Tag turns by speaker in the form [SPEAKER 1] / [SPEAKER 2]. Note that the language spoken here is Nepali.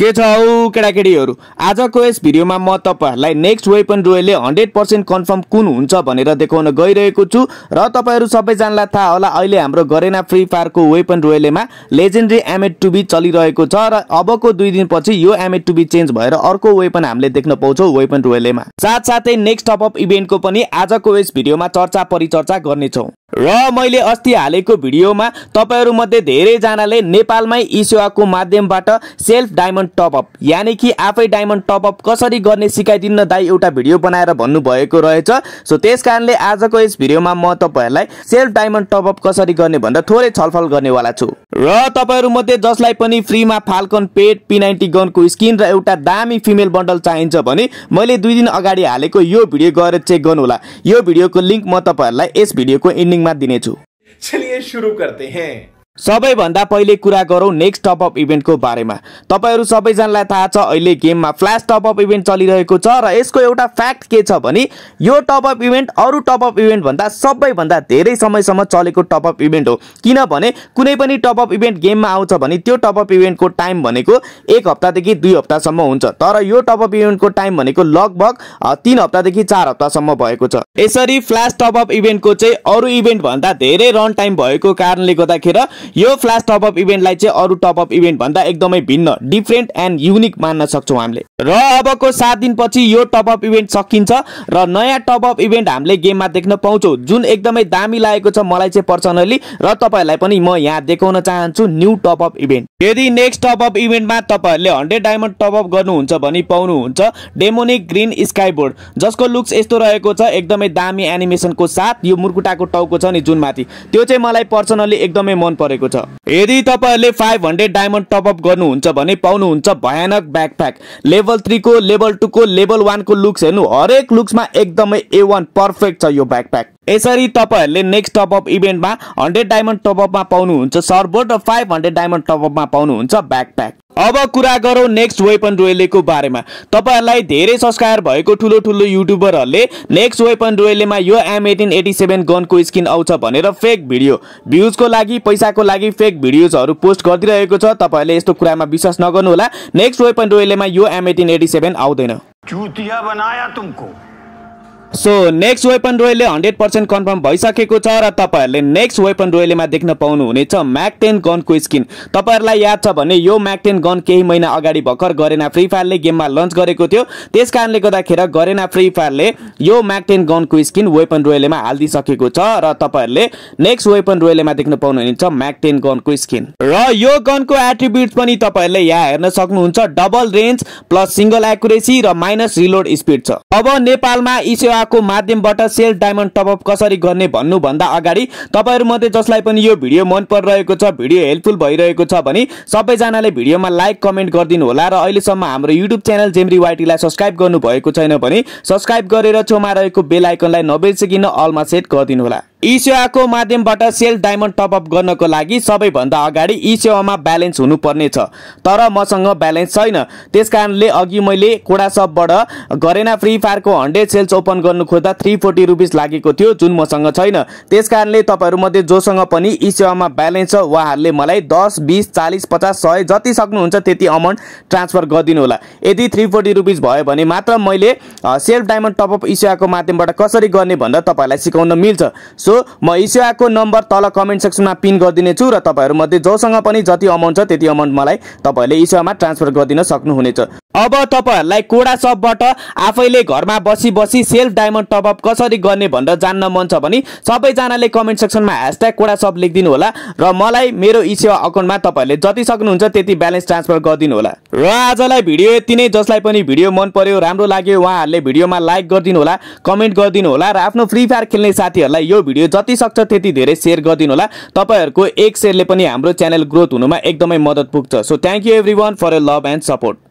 [SPEAKER 1] के छ हौ केटाकेटीहरू आजको यस भिडियोमा म तपाईँहरूलाई नेक्स्ट वेपन रोयलले हन्ड्रेड पर्सेन्ट कन्फर्म कुन हुन्छ भनेर देखाउन गइरहेको छु र तपाईँहरू सबैजनालाई थाहा होला अहिले हाम्रो गरेना फ्री फायरको वेपन रोयलेमा लेजेन्ड्री एमएड टुबी चलिरहेको छ र अबको दुई दिनपछि यो एमएड टुबी चेन्ज भएर अर्को वेपन हामीले देख्न पाउँछौँ वेपन रोयलेमा साथसाथै नेक्स्ट टपअप इभेन्टको पनि आजको यस भिडियोमा चर्चा परिचर्चा गर्नेछौँ र मैले अस्ति हालेको भिडियोमा तपाईँहरूमध्ये धेरैजनाले नेपालमै इसेवाको माध्यमबाट सेल्फ डायमन्ड टपअप यानि कि आफै डायमन्ड टपअप कसरी गर्ने सिकाइदिन्न दाई एउटा भिडियो बनाएर भन्नुभएको रहेछ सो त्यस कारणले आजको यस भिडियोमा म तपाईँहरूलाई सेल्फ डायमन्ड टपअप कसरी गर्ने भनेर थोरै छलफल गर्नेवाला छु र तपाईँहरूमध्ये जसलाई पनि फ्रीमा फाल्कन पेट पी नाइन्टी गनको स्किन र एउटा दामी फिमेल बन्डल चाहिन्छ भने मैले दुई दिन अगाडि हालेको यो भिडियो गएर चेक गर्नुहोला यो भिडियोको लिङ्क म तपाईँहरूलाई यस भिडियोको इन्डिङमा दिनेछु चलिए सुरु गर्दै हैं सबैभन्दा पहिले कुरा गरौँ नेक्स्ट टपअप इभेन्टको बारेमा तपाईँहरू सबैजनालाई थाहा छ अहिले गेममा फ्ल्यास टपअप इभेन्ट चलिरहेको छ र यसको एउटा फ्याक्ट के छ भने यो टपअप इभेन्ट अरू टपअप इभेन्टभन्दा सबैभन्दा धेरै समयसम्म चलेको टपअप इभेन्ट हो किनभने कुनै पनि टपअप इभेन्ट गेममा आउँछ भने त्यो टपअप इभेन्टको टाइम भनेको एक हप्तादेखि दुई हप्तासम्म हुन्छ तर यो टपअप इभेन्टको टाइम भनेको लगभग तिन हप्तादेखि चार हप्तासम्म भएको छ यसरी फ्ल्यास टपअप इभेन्टको चाहिँ अरू इभेन्टभन्दा धेरै रन टाइम भएको कारणले गर्दाखेरि यो फ्ल्यास टपअप इभेन्टलाई चाहिँ अरू टपअप भन्दा एकदमै भिन्न डिफ्रेन्ट एन्ड युनिक मान्न सक्छौँ हामीले र अबको सात दिनपछि यो टपअप इभेन्ट सकिन्छ र नयाँ टपअप इभेन्ट हामीले गेममा देख्न पाउँछौँ जुन एकदमै दामी लागेको छ मलाई चाहिँ पर्सनली र तपाईँहरूलाई पनि म यहाँ देखाउन चाहन्छु न्यू टपअप इभेन्ट यदि नेक्स्ट टपअप इभेन्टमा तपाईँहरूले हन्ड्रेड डायमन्ड टपअप गर्नुहुन्छ भने पाउनुहुन्छ डेमोनिक ग्रिन स्काई बोर्ड जसको लुक्स यस्तो रहेको छ एकदमै दामी एनिमेसनको साथ यो मुर्कुटाको टाउको छ नि जुन माथि त्यो चाहिँ मलाई पर्सनली एकदमै मन परेको रहेको छ यदि तपाईँहरूले फाइभ हन्ड्रेड डायमन्ड टपअप गर्नुहुन्छ भने पाउनुहुन्छ भयानक ब्याकप्याक लेभल थ्रीको लेभल टूको लेभल वानको लुक्स हेर्नु हरेक लुक्समा एकदमै ए वान पर्फेक्ट छ यो ब्याकप्याक यसरी तपाईँहरूले नेक्स्ट टपअप इभेन्टमा हन्ड्रेड डायमन्ड टपअपमा पाउनुहुन्छ सर्बोट र फाइभ हन्ड्रेड डायमन्ड टपअपमा पाउनुहुन्छ ब्याक प्याक अब कुरा गरौँ नेक्स्ट वेपन रोयलेको बारेमा तपाईँहरूलाई धेरै संस्कार भएको ठुलो ठुलो युट्युबरहरूले नेक्स्ट वेपन रोयलेमा यो एम एटिन एटी सेभेन गनको स्किन आउँछ भनेर फेक भिडियो भ्युजको लागि पैसाको लागि फेक भिडियोजहरू पोस्ट गरिदिरहेको छ तपाईँहरूले यस्तो कुरामा विश्वास नगर्नुहोला नेक्स्ट वेपन रोयलेमा यो एम एटिन एटी सेभेन आउँदैन so next weapon royale hundred percent confirm भइसकेको छ र तपाईँहरूले नेक्स्ट वेपन रोयलेमा देख्न पाउनुहुनेछ म्याकटेन गनको स्किन तपाईँहरूलाई याद छ भने यो म्याकटेन गन केही महिना अगाडि भर्खर गरेना फ्री फायरले गेममा लन्च गरेको थियो त्यस कारणले गर्दाखेरि गरेना फ्री फायरले यो म्याकटेन गनको स्किन वेपन रोयलेमा हालिदिइसकेको छ र तपाईँहरूले नेक्स्ट वेपन रोयलेमा देख्न पाउनुहुनेछ म्याकटेन गनको स्किन र यो गनको एट्रिब्युट पनि तपाईँहरूले यहाँ हेर्न सक्नुहुन्छ double range plus single accuracy र माइनस रिलोड स्पिड छ अब नेपालमा इसेवा को माध्यमबाट सेल डायमन्ड टपअप कसरी गर्ने भन्नुभन्दा अगाडि तपाईँहरूमध्ये जसलाई पनि यो भिडियो मन परिरहेको छ भिडियो हेल्पफुल भइरहेको छ भने सबैजनाले भिडियोमा लाइक कमेन्ट गरिदिनु होला र अहिलेसम्म हाम्रो युट्युब च्यानल जेम्री वाइटीलाई सब्सक्राइब गर्नुभएको छैन भने सब्सक्राइब गरेर छेउमा रहेको बेल आइकनलाई नबिर्सिकन अलमा सेट गरिदिनुहोला होला इसेवाको माध्यमबाट सेल डायमन्ड टपअप गर्नको लागि सबैभन्दा अगाडि इसेवामा ब्यालेन्स हुनुपर्नेछ तर मसँग ब्यालेन्स छैन त्यसकारणले अघि मैले कोडा सपबाट गरेना फ्री फायरको हन्ड्रेड सेल्स ओपन गर्नु खोज्दा थ्री फोर्टी रुपिस लागेको थियो जुन मसँग छैन त्यसकारणले तपाईँहरूमध्ये जोसँग पनि इसेवामा ब्यालेन्स छ उहाँहरूले मलाई दस बिस चालिस पचास सय जति सक्नुहुन्छ त्यति अमाउन्ट ट्रान्सफर गरिदिनु होला यदि थ्री फोर्टी रुपिस भयो भने मात्र मैले सेल्फ डायमन्ड टपअप इसेवाको माध्यमबाट कसरी गर्ने भनेर तपाईँहरूलाई सिकाउन मिल्छ सो म इसियाको नम्बर तल कमेन्ट सेक्सनमा पिन गरिदिनेछु र तपाईँहरूमध्ये जोसँग पनि जति अमाउन्ट छ त्यति अमाउन्ट मलाई तपाईँहरूले इसियामा ट्रान्सफर गरिदिन सक्नुहुनेछ अब तपाईँहरूलाई कोडा सपबाट आफैले घरमा बसी बसी सेल्फ डायमन्ड टपअप कसरी गर्ने भनेर जान्न मन छ भने सबैजनाले कमेन्ट सेक्सनमा ह्यासट्याग कोडा सप लेखिदिनु होला र मलाई मेरो इसेवा अकाउन्टमा तपाईँहरूले जति सक्नुहुन्छ त्यति ब्यालेन्स ट्रान्सफर गरिदिनु होला र आजलाई भिडियो यति नै जसलाई पनि भिडियो मन पर्यो राम्रो लाग्यो उहाँहरूले भिडियोमा लाइक गरिदिनु होला कमेन्ट गरिदिनु होला र आफ्नो फ्री फायर खेल्ने साथीहरूलाई यो भिडियो जति सक्छ त्यति धेरै सेयर गरिदिनु होला तपाईँहरूको एक सेयरले पनि हाम्रो च्यानल ग्रोथ हुनुमा एकदमै मद्दत पुग्छ so thank you everyone for a love and support